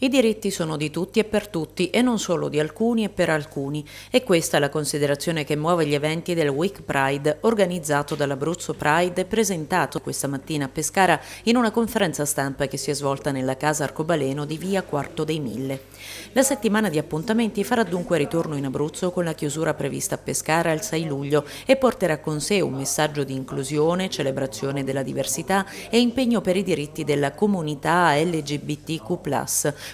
I diritti sono di tutti e per tutti e non solo di alcuni e per alcuni e questa è la considerazione che muove gli eventi del Week Pride organizzato dall'Abruzzo Pride e presentato questa mattina a Pescara in una conferenza stampa che si è svolta nella casa Arcobaleno di via Quarto dei Mille. La settimana di appuntamenti farà dunque ritorno in Abruzzo con la chiusura prevista a Pescara il 6 luglio e porterà con sé un messaggio di inclusione, celebrazione della diversità e impegno per i diritti della comunità LGBTQ+,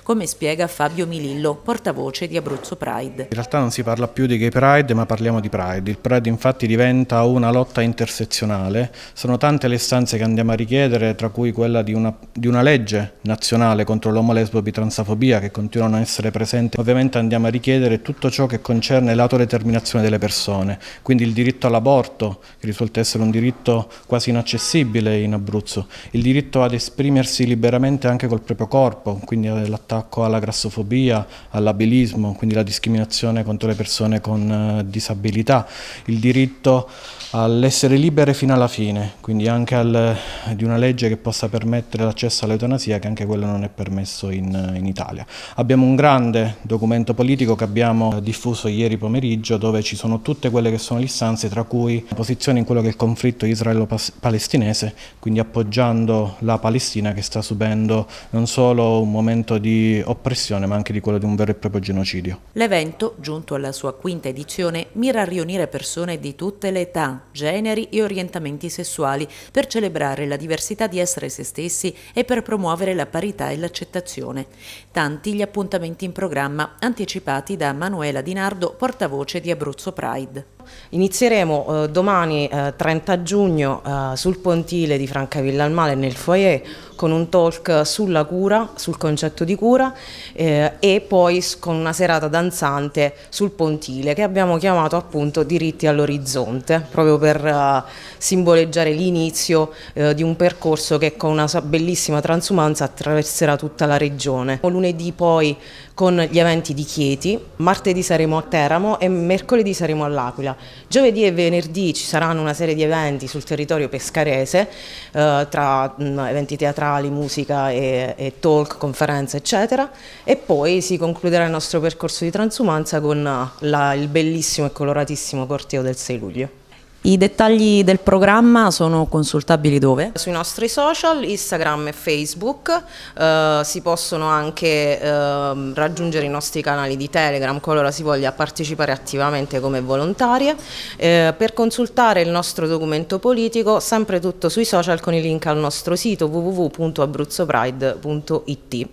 come spiega Fabio Milillo, portavoce di Abruzzo Pride. In realtà non si parla più di gay pride, ma parliamo di pride. Il pride infatti diventa una lotta intersezionale. Sono tante le stanze che andiamo a richiedere, tra cui quella di una, di una legge nazionale contro l'omo lesbo transfobia che continuano a essere presenti. Ovviamente andiamo a richiedere tutto ciò che concerne l'autodeterminazione delle persone, quindi il diritto all'aborto, che risulta essere un diritto quasi inaccessibile in Abruzzo, il diritto ad esprimersi liberamente anche col proprio corpo, quindi all'attività attacco alla grassofobia, all'abilismo, quindi la discriminazione contro le persone con eh, disabilità, il diritto all'essere libere fino alla fine, quindi anche al, di una legge che possa permettere l'accesso all'eutanasia, che anche quello non è permesso in, in, Italia. Abbiamo un grande documento politico che abbiamo diffuso ieri pomeriggio, dove ci sono tutte quelle che sono le istanze, tra cui la posizione in quello che è il conflitto israelo-palestinese, quindi appoggiando la Palestina che sta subendo non solo un momento di oppressione, ma anche di quello di un vero e proprio genocidio. L'evento, giunto alla sua quinta edizione, mira a riunire persone di tutte le età generi e orientamenti sessuali per celebrare la diversità di essere se stessi e per promuovere la parità e l'accettazione. Tanti gli appuntamenti in programma anticipati da Manuela Di Nardo, portavoce di Abruzzo Pride. Inizieremo eh, domani eh, 30 giugno eh, sul pontile di Francavilla al Male nel foyer con un talk sulla cura, sul concetto di cura eh, e poi con una serata danzante sul pontile che abbiamo chiamato appunto diritti all'orizzonte proprio per eh, simboleggiare l'inizio eh, di un percorso che con una bellissima transumanza attraverserà tutta la regione. Lunedì poi con gli eventi di Chieti, martedì saremo a Teramo e mercoledì saremo all'Aquila. Giovedì e venerdì ci saranno una serie di eventi sul territorio pescarese, eh, tra mh, mm, eventi teatrali, musica e, e, talk, conferenze eccetera e poi si concluderà il nostro percorso di transumanza con eh, la, il bellissimo e coloratissimo corteo del 6 luglio. I dettagli del programma sono consultabili dove? Sui nostri social, Instagram e Facebook, eh, si possono anche eh, raggiungere i nostri canali di Telegram qualora si voglia partecipare attivamente come volontarie. Eh, per consultare il nostro documento politico, sempre tutto sui social con i link al nostro sito www.abruzzopride.it.